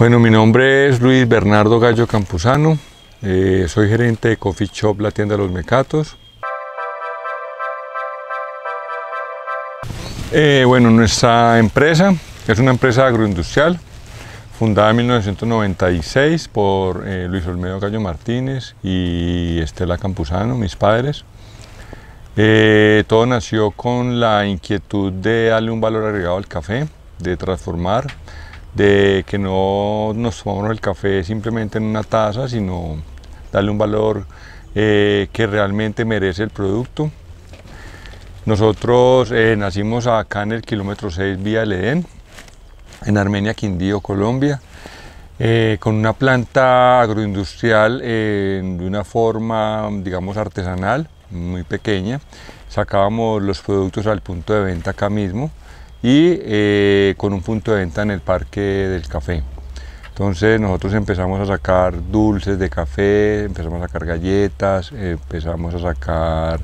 Bueno, mi nombre es Luis Bernardo Gallo Campuzano, eh, soy gerente de Coffee Shop La Tienda de los Mecatos. Eh, bueno, nuestra empresa es una empresa agroindustrial fundada en 1996 por eh, Luis Olmedo Gallo Martínez y Estela Campuzano, mis padres. todo nació con la inquietud de darle un valor agregado al café, de transformar de que no nos tomamos el café simplemente en una taza, sino darle un valor eh, que realmente merece el producto. Nosotros eh, nacimos acá en el kilómetro 6 Vía El Edén, en Armenia, Quindío, Colombia, eh, con una planta agroindustrial de una forma, digamos, artesanal, muy pequeña. Sacábamos los productos al punto de venta acá mismo y eh, con un punto de venta en el Parque del Café. Entonces nosotros empezamos a sacar dulces de café, empezamos a sacar galletas, empezamos a sacar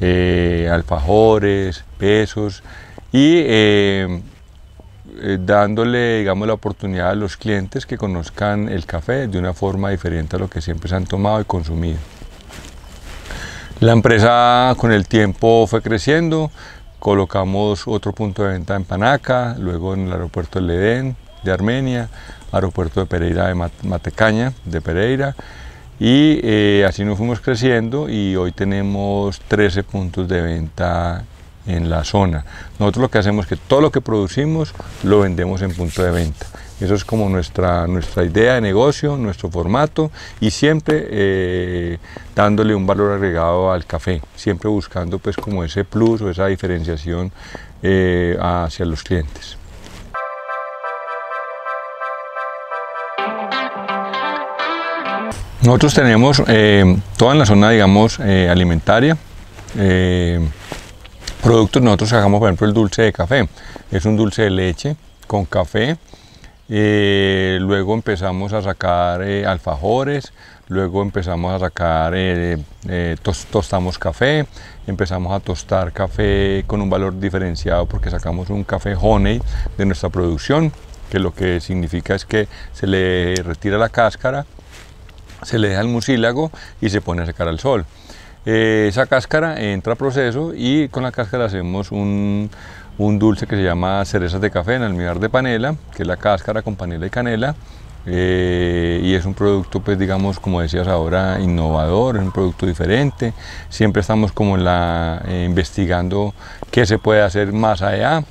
eh, alfajores, pesos y eh, dándole digamos, la oportunidad a los clientes que conozcan el café de una forma diferente a lo que siempre se han tomado y consumido. La empresa con el tiempo fue creciendo, Colocamos otro punto de venta en Panaca, luego en el aeropuerto de Ledén de Armenia, aeropuerto de Pereira de Matecaña de Pereira y eh, así nos fuimos creciendo y hoy tenemos 13 puntos de venta en la zona. Nosotros lo que hacemos es que todo lo que producimos lo vendemos en punto de venta. Eso es como nuestra, nuestra idea de negocio, nuestro formato y siempre eh, dándole un valor agregado al café, siempre buscando pues como ese plus o esa diferenciación eh, hacia los clientes. Nosotros tenemos eh, toda en la zona, digamos, alimentaria productos, nosotros sacamos por ejemplo el dulce de café, es un dulce de leche con café eh, luego empezamos a sacar eh, alfajores, luego empezamos a sacar, eh, tostamos café, empezamos a tostar café con un valor diferenciado porque sacamos un café honey de nuestra producción, que lo que significa es que se le retira la cáscara, se le deja el musílago y se pone a secar al sol. esa cáscara entra a proceso y con la cáscara hacemos un un dulce que se llama cerezas de café en almíbar de panela, que es la cáscara con panela y canela. Eh, y es un producto, pues digamos, como decías ahora, innovador, es un producto diferente. Siempre estamos como la, eh, investigando qué se puede hacer más allá,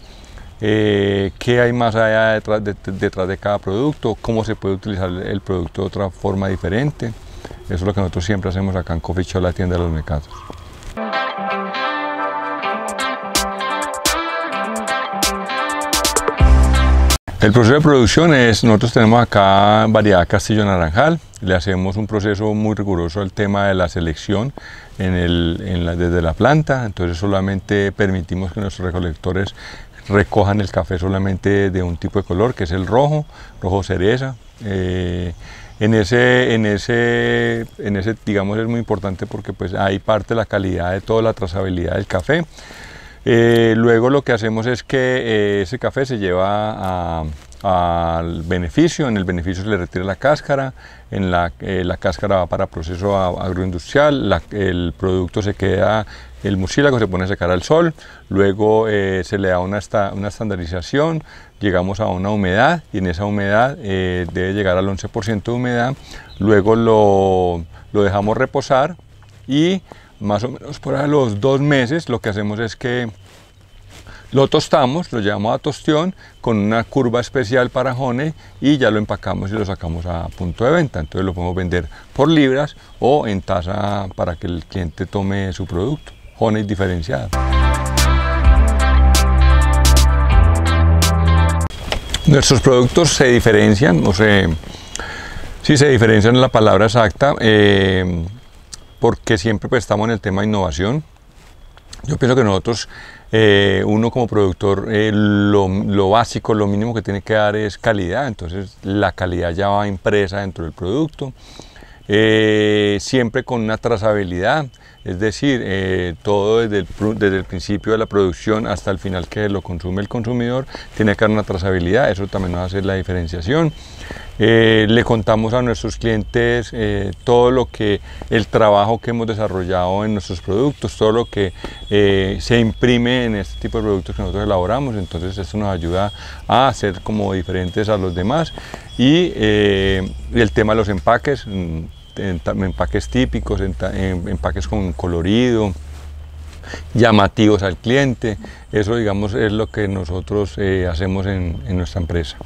eh, qué hay más allá detrás de, detrás de cada producto, cómo se puede utilizar el producto de otra forma diferente. Eso es lo que nosotros siempre hacemos acá en Coffee la tienda de los mercados. El proceso de producción es, nosotros tenemos acá variedad Castillo Naranjal, le hacemos un proceso muy riguroso al tema de la selección en el, desde la planta, entonces solamente permitimos que nuestros recolectores recojan el café solamente de un tipo de color, que es el rojo, rojo cereza. Eh, en ese, en ese, en ese, digamos, es muy importante porque pues ahí parte la calidad de toda la trazabilidad del café. Eh, luego lo que hacemos es que eh, ese café se lleva al beneficio, en el beneficio se le retira la cáscara, en la, eh, la cáscara va para proceso agroindustrial, el producto se queda, el mucílago se pone a secar al sol, luego se le da una, una estandarización, llegamos a una humedad y en esa humedad debe llegar al 11% de humedad, luego lo, lo dejamos reposar y más o menos por los dos meses lo que hacemos es que lo tostamos, lo llevamos a tostión con una curva especial para honey y ya lo empacamos y lo sacamos a punto de venta. Entonces lo podemos vender por libras o en taza para que el cliente tome su producto. Honey diferenciado Nuestros productos se diferencian, no sé. si se diferencian en la palabra exacta, eh, porque siempre pues, estamos en el tema de innovación. Yo pienso que nosotros, eh, uno como productor, eh, lo, básico, lo mínimo que tiene que dar es calidad, entonces la calidad ya va impresa dentro del producto, eh, siempre con una trazabilidad, es decir, eh, todo desde el, principio de la producción hasta el final que lo consume el consumidor, tiene que haber una trazabilidad, eso también va hace la diferenciación. Eh, le contamos a nuestros clientes eh, todo lo que, el trabajo que hemos desarrollado en nuestros productos, todo lo que se imprime en este tipo de productos que nosotros elaboramos, entonces esto nos ayuda a ser como diferentes a los demás. Y el tema de los empaques, mm, en, empaques típicos, en, empaques con colorido, llamativos al cliente. Eso, digamos, es lo que nosotros eh, hacemos en, nuestra empresa.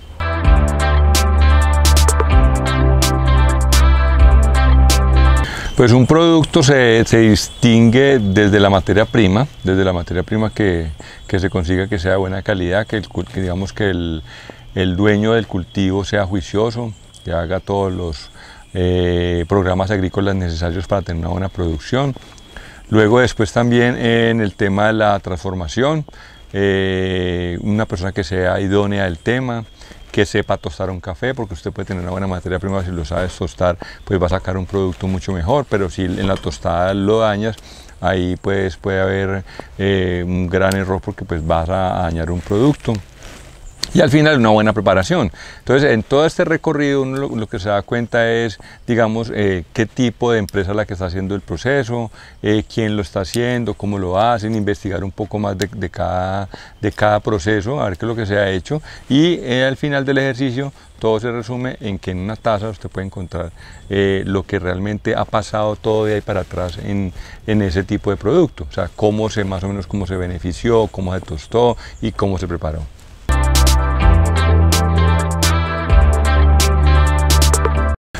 Pues un producto se, distingue desde la materia prima, desde la materia prima que, se consiga que sea de buena calidad, que, digamos que el, el, dueño del cultivo sea juicioso, que haga todos los, eh, programas agrícolas necesarios para tener una buena producción. Luego después también eh, en el tema de la transformación, eh, una persona que sea idónea del tema, que sepa tostar un café, porque usted puede tener una buena materia prima, si lo sabes tostar, pues va a sacar un producto mucho mejor, pero si en la tostada lo dañas, ahí pues puede haber un gran error porque pues vas a dañar un producto y al final una buena preparación. Entonces, en todo este recorrido uno lo, que se da cuenta es, digamos, eh, qué tipo de empresa la que está haciendo el proceso, eh, quién lo está haciendo, cómo lo hacen, investigar un poco más de, cada, de cada proceso, a ver qué es lo que se ha hecho y eh, al final del ejercicio todo se resume en que en una taza usted puede encontrar lo que realmente ha pasado todo de ahí para atrás en, en, ese tipo de producto, o sea, cómo se más o menos cómo se benefició, cómo se tostó y cómo se preparó.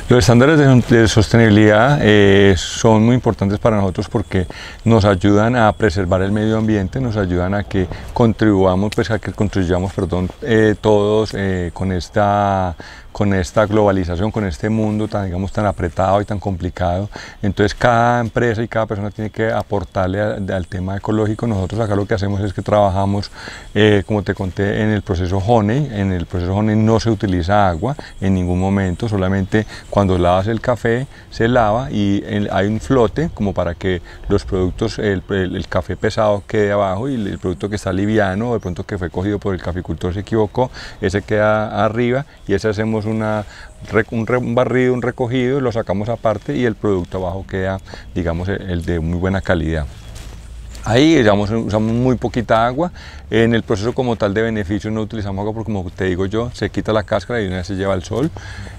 Los estándares de, sostenibilidad eh, son muy importantes para nosotros porque nos ayudan a preservar el medio ambiente, nos ayudan a que contribuyamos, pues a que contribuyamos, perdón, eh, todos eh, con esta con esta globalización, con este mundo tan, digamos, tan apretado y tan complicado. Entonces cada empresa y cada persona tiene que aportarle al tema ecológico. Nosotros acá lo que hacemos es que trabajamos, eh, como te conté, en el proceso Honey. En el proceso Honey no se utiliza agua en ningún momento, solamente cuando lavas el café se lava y hay un flote como para que los productos, el, café pesado quede abajo y el, el, producto que está liviano, de pronto que fue cogido por el caficultor se equivocó, ese queda arriba y ese hacemos un, barrido, un recogido, lo sacamos aparte y el producto abajo queda, digamos, e, el de muy buena calidad. Ahí usamos muy poquita agua. En el proceso como tal de beneficio no utilizamos agua porque como te digo yo, se quita la cáscara y una vez se lleva al sol.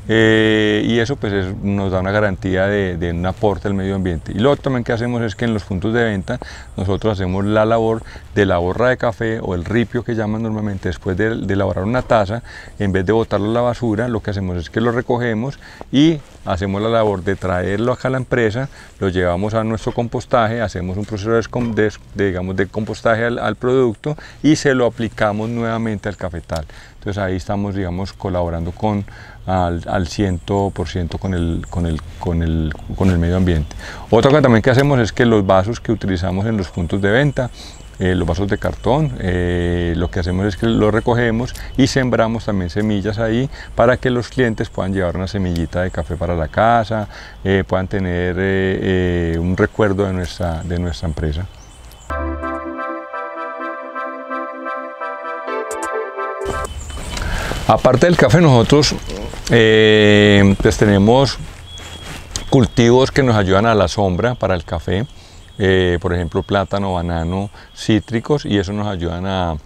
Eh, y eso pues nos da una garantía de, un aporte al medio ambiente. Y lo otro también que hacemos es que en los puntos de venta nosotros hacemos la labor de la borra de café o el ripio que llaman normalmente después de, elaborar una taza, en vez de botarlo a la basura, lo que hacemos es que lo recogemos y hacemos la labor de traerlo acá a la empresa, lo llevamos a nuestro compostaje, hacemos un proceso de, digamos, de compostaje al producto y se lo aplicamos nuevamente al cafetal. Entonces ahí estamos, digamos, colaborando con, al, 100% con el, medio ambiente. Otra cosa también que hacemos es que los vasos que utilizamos en los puntos de venta, eh, los vasos de cartón, eh, lo que hacemos es que los recogemos y sembramos también semillas ahí para que los clientes puedan llevar una semillita de café para la casa, eh, puedan tener un recuerdo de nuestra, de nuestra empresa. Aparte del café, nosotros eh, pues, tenemos cultivos que nos ayudan a la sombra para el café, eh, por ejemplo plátano, banano, cítricos y eso nos ayudan a,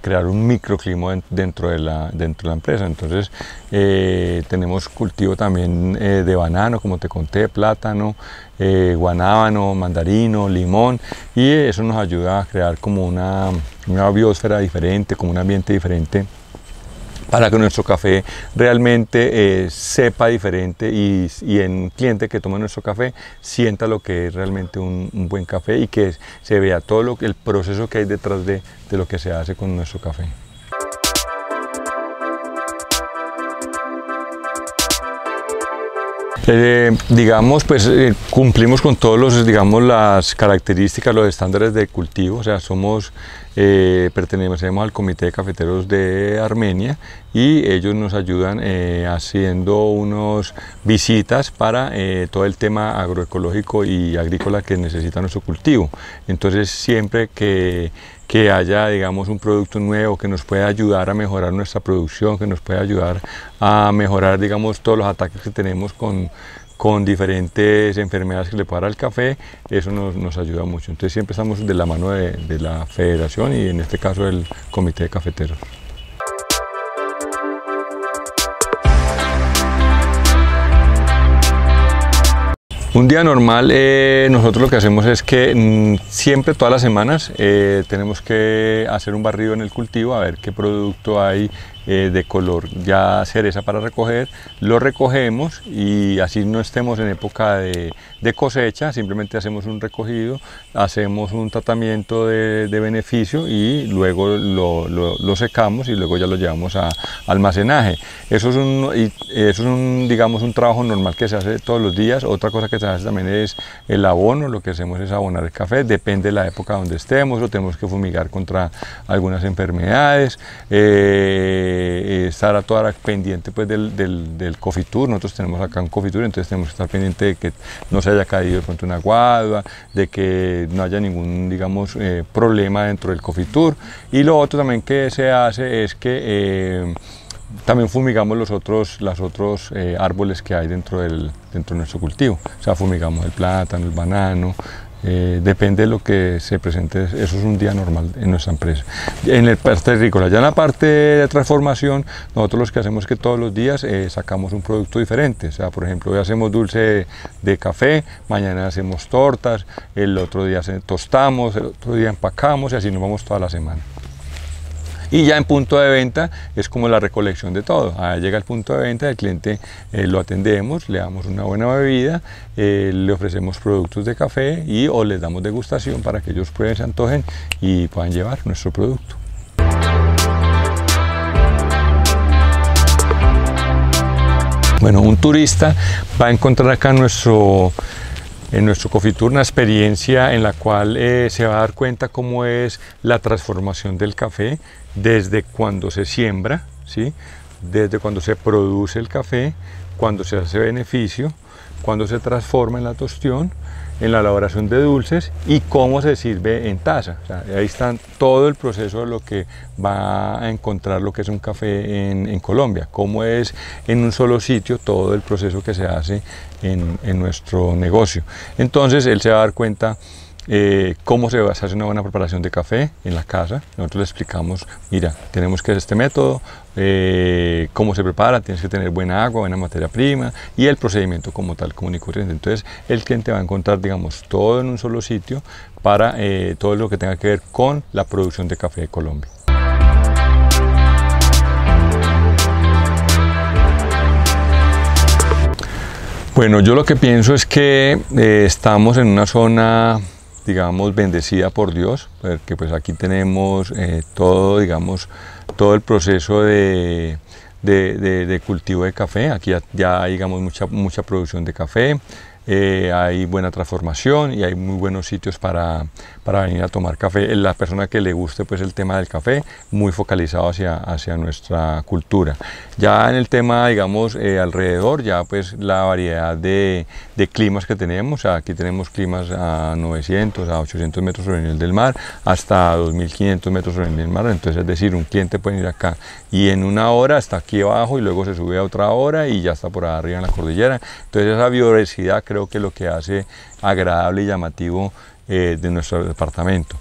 crear un microclima dentro de la, dentro de la empresa. Entonces eh, tenemos cultivo también de banano, como te conté, plátano, guanábano, mandarino, limón y eso nos ayuda a crear como una, una biosfera diferente, como un ambiente diferente para que nuestro café realmente eh, sepa diferente y, y, cliente que toma nuestro café sienta lo que es realmente un, buen café y que se vea todo lo, el proceso que hay detrás de, lo que se hace con nuestro café. Eh, digamos, pues eh, cumplimos con todos los, digamos, las características, los estándares de cultivo, o sea, somos eh, pertenecemos al Comité de Cafeteros de Armenia y ellos nos ayudan eh, haciendo unas visitas para eh, todo el tema agroecológico y agrícola que necesita nuestro cultivo. Entonces siempre que haya, digamos, un producto nuevo que nos pueda ayudar a mejorar nuestra producción, que nos pueda ayudar a mejorar, digamos, todos los ataques que tenemos con, con diferentes enfermedades que le dar el café, eso nos, ayuda mucho. Entonces siempre estamos de la mano de, la federación y en este caso del comité de cafeteros. Un día normal, eh, nosotros lo que hacemos es que mm, siempre, todas las semanas, eh, tenemos que hacer un barrido en el cultivo, a ver qué producto hay eh, de color ya cereza para recoger, lo recogemos y así no estemos en época de, cosecha, simplemente hacemos un recogido, hacemos un tratamiento de, beneficio y luego lo, secamos y luego ya lo llevamos a almacenaje. Eso es un, es digamos, un trabajo normal que se hace todos los días. Otra cosa que se hace también es el abono, lo que hacemos es abonar el café, depende de la época donde estemos, lo tenemos que fumigar contra algunas enfermedades. Eh, eh, ...estar a toda hora pendiente pues, del, del, Cofitur. Nosotros tenemos acá un Cofitur, entonces tenemos que estar pendiente de que no se haya caído de pronto una guada, de que no haya ningún digamos, eh, problema dentro del Cofitur. Y lo otro también que se hace es que eh, también fumigamos los otros, los otros árboles que hay dentro, del, dentro de nuestro cultivo. O sea, fumigamos el plátano, el banano, eh, depende de lo que se presente, eso es un día normal en nuestra empresa. En el parte agrícola, ya en la parte de transformación, nosotros lo que hacemos es que todos los días eh, sacamos un producto diferente, o sea, por ejemplo, hoy hacemos dulce de café, mañana hacemos tortas, el otro día tostamos, el otro día empacamos y así nos vamos toda la semana. Y ya en punto de venta es como la recolección de todo. Ah, llega el punto de venta, el cliente eh, lo atendemos, le damos una buena bebida, eh, le ofrecemos productos de café y o les damos degustación para que ellos prueben, se antojen y puedan llevar nuestro producto. Bueno, un turista va a encontrar acá nuestro en nuestro tour una experiencia en la cual eh, se va a dar cuenta cómo es la transformación del café desde cuando se siembra, ¿sí? desde cuando se produce el café, cuando se hace beneficio, cuando se transforma en la tostión, en la elaboración de dulces y cómo se sirve en taza. ahí está todo el proceso de lo que va a encontrar lo que es un café en, Colombia, cómo es en un solo sitio todo el proceso que se hace en, en nuestro negocio. Entonces él se va a dar cuenta eh, cómo se va una buena preparación de café en la casa. Nosotros le explicamos, mira, tenemos que hacer este método, eh, cómo se prepara, tienes que tener buena agua, buena materia prima y el procedimiento como tal, como y corriente. Entonces el cliente va a encontrar, digamos, todo en un solo sitio para eh, todo lo que tenga que ver con la producción de café de Colombia. Bueno, yo lo que pienso es que estamos en una zona digamos, bendecida por Dios, porque pues aquí tenemos eh, todo, digamos, todo el proceso de, cultivo de café, aquí ya, ya, digamos, mucha, mucha producción de café, eh, hay buena transformación y hay muy buenos sitios para, para, venir a tomar café. Eh, la persona que le guste pues el tema del café, muy focalizado hacia, hacia nuestra cultura. Ya en el tema, digamos, eh, alrededor, ya pues la variedad de, climas que tenemos, aquí tenemos climas a 900, a 800 metros sobre el nivel del mar, hasta 2500 metros sobre el nivel del mar, entonces es decir, un cliente puede ir acá y en una hora está aquí abajo y luego se sube a otra hora y ya está por arriba en la cordillera, entonces esa biodiversidad creo que lo que hace agradable y llamativo eh, de nuestro departamento.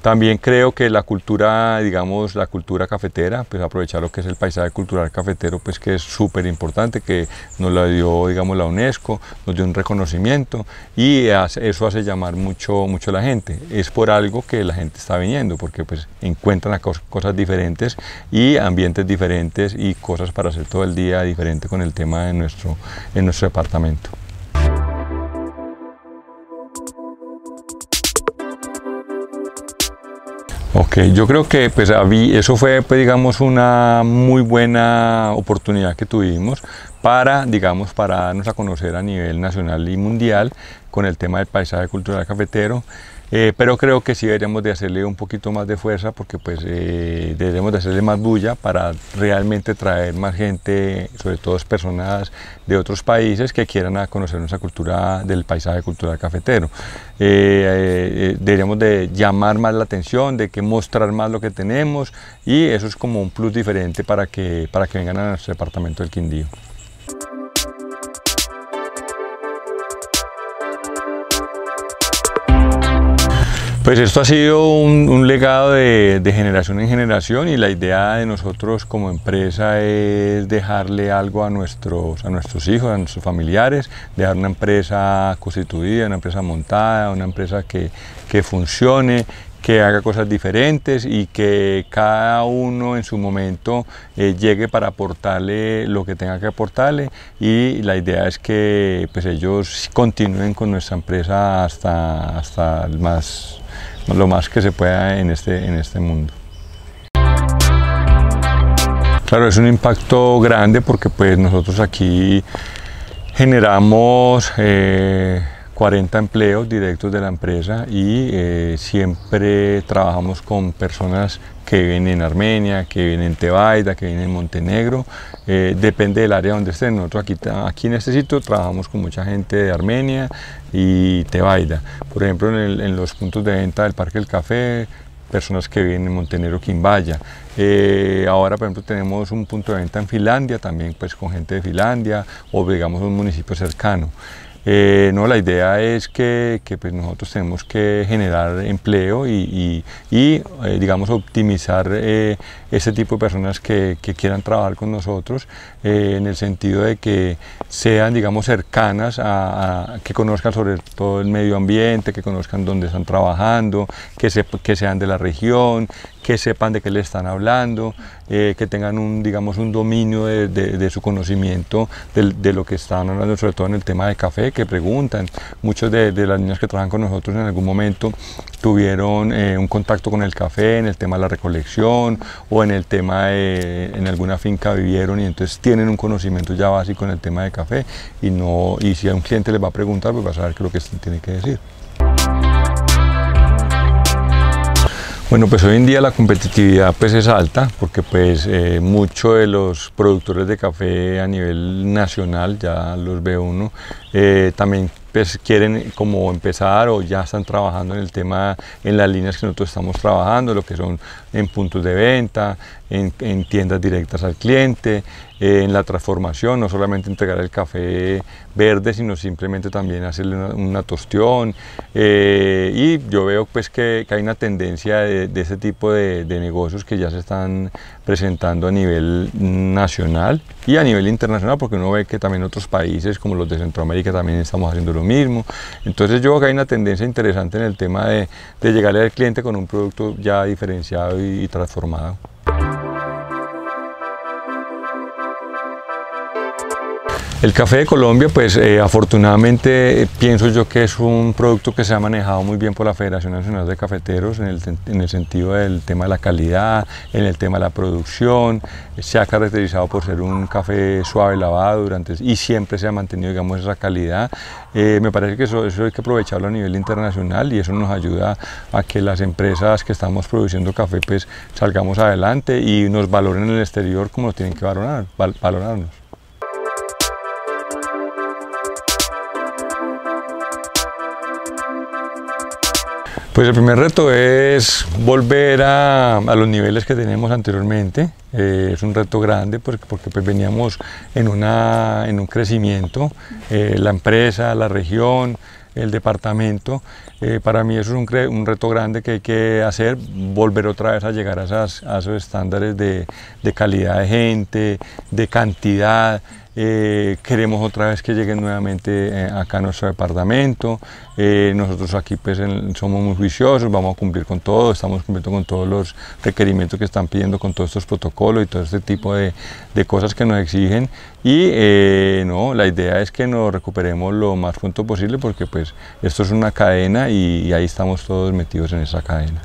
También creo que la cultura, digamos, la cultura cafetera, pues aprovechar lo que es el paisaje cultural cafetero, pues que es súper importante, que nos la dio, digamos, la UNESCO, nos dio un reconocimiento y eso hace llamar mucho, mucho a la gente. Es por algo que la gente está viniendo, porque pues encuentran cosas diferentes y ambientes diferentes y cosas para hacer todo el día diferente con el tema de nuestro, en nuestro departamento. Ok, yo creo que pues eso fue, pues, digamos, una muy buena oportunidad que tuvimos para, digamos, para darnos a conocer a nivel nacional y mundial con el tema del paisaje cultural cafetero. Eh, pero creo que sí deberíamos de hacerle un poquito más de fuerza porque pues eh, de hacerle más bulla para realmente traer más gente, sobre todo personas de otros países que quieran conocer nuestra cultura del paisaje cultural cafetero. Eh, eh, ...deberíamos de llamar más la atención, de que mostrar más lo que tenemos y eso es como un plus diferente para que, para que vengan a nuestro departamento del Quindío. Pues esto ha sido un, legado de, generación en generación y la idea de nosotros como empresa es dejarle algo a nuestros, a nuestros hijos, a nuestros familiares, dejar una empresa constituida, una empresa montada, una empresa que, que funcione, que haga cosas diferentes y que cada uno en su momento eh, llegue para aportarle lo que tenga que aportarle y la idea es que pues ellos continúen con nuestra empresa hasta, hasta más, lo más que se pueda en este, en este mundo. Claro, es un impacto grande porque pues nosotros aquí generamos eh, 40 empleos directos de la empresa y eh, siempre trabajamos con personas que vienen en Armenia, que vienen en Tebaida, que vienen en Montenegro, eh, depende del área donde estén. Nosotros aquí, aquí en este sitio trabajamos con mucha gente de Armenia y Tebaida. Por ejemplo, en, los puntos de venta del Parque del Café personas que vienen en Montenegro, Quimbaya. Eh, ahora, por ejemplo, tenemos un punto de venta en Finlandia, también pues con gente de Finlandia o digamos un municipio cercano. Eh, no, la idea es que, pues nosotros tenemos que generar empleo y, eh, digamos, optimizar eh, ese tipo de personas que, quieran trabajar con nosotros eh, en el sentido de que sean, digamos, cercanas a, que conozcan sobre todo el medio ambiente, que conozcan dónde están trabajando, que, que sean de la región, que sepan de qué le están hablando, eh, que tengan un, digamos, un dominio de, su conocimiento de, lo que están hablando, sobre todo en el tema de café, que preguntan. Muchos de, las niñas que trabajan con nosotros en algún momento tuvieron eh, un contacto con el café en el tema de la recolección o en el tema de, en alguna finca vivieron y entonces tienen un conocimiento ya básico en el tema de café y no y si a un cliente les va a preguntar pues va a saber qué es lo que tiene que decir. Bueno, pues hoy en día la competitividad pues es alta porque pues eh, muchos de los productores de café a nivel nacional, ya los ve uno, eh, también pues, quieren como empezar o ya están trabajando en el tema, en las líneas que nosotros estamos trabajando, lo que son en puntos de venta, en, en tiendas directas al cliente, en la transformación, no solamente entregar el café verde, sino simplemente también hacerle una, tostión. Eh, y yo veo pues que, hay una tendencia de, de este tipo de, negocios que ya se están presentando a nivel nacional y a nivel internacional, porque uno ve que también otros países como los de Centroamérica también estamos haciendo lo mismo. Entonces yo veo que hay una tendencia interesante en el tema de, de llegarle al cliente con un producto ya diferenciado y transformado. El café de Colombia, pues eh, afortunadamente eh, pienso yo que es un producto que se ha manejado muy bien por la Federación Nacional de Cafeteros en el, en el sentido del tema de la calidad, en el tema de la producción, se ha caracterizado por ser un café suave lavado durante y siempre se ha mantenido digamos esa calidad. Eh, me parece que eso, eso hay que aprovecharlo a nivel internacional y eso nos ayuda a que las empresas que estamos produciendo café pues salgamos adelante y nos valoren en el exterior como lo tienen que valorar, valorarnos. Pues el primer reto es volver a, los niveles que teníamos anteriormente. Eh, es un reto grande porque, porque veníamos en, una, en un crecimiento, eh, la empresa, la región, el departamento, eh, para mí eso es un, reto grande que hay que hacer, volver otra vez a llegar a, esos estándares de, calidad de gente, de cantidad. Eh, queremos otra vez que lleguen nuevamente eh, acá a nuestro departamento. nosotros aquí pues, somos muy juiciosos, vamos a cumplir con todo, estamos cumpliendo con todos los requerimientos que están pidiendo, con todos estos protocolos y todo este tipo de cosas que nos exigen, y eh, no, la idea es que nos recuperemos lo más pronto posible porque pues esto es una cadena y ahí estamos todos metidos en esa cadena.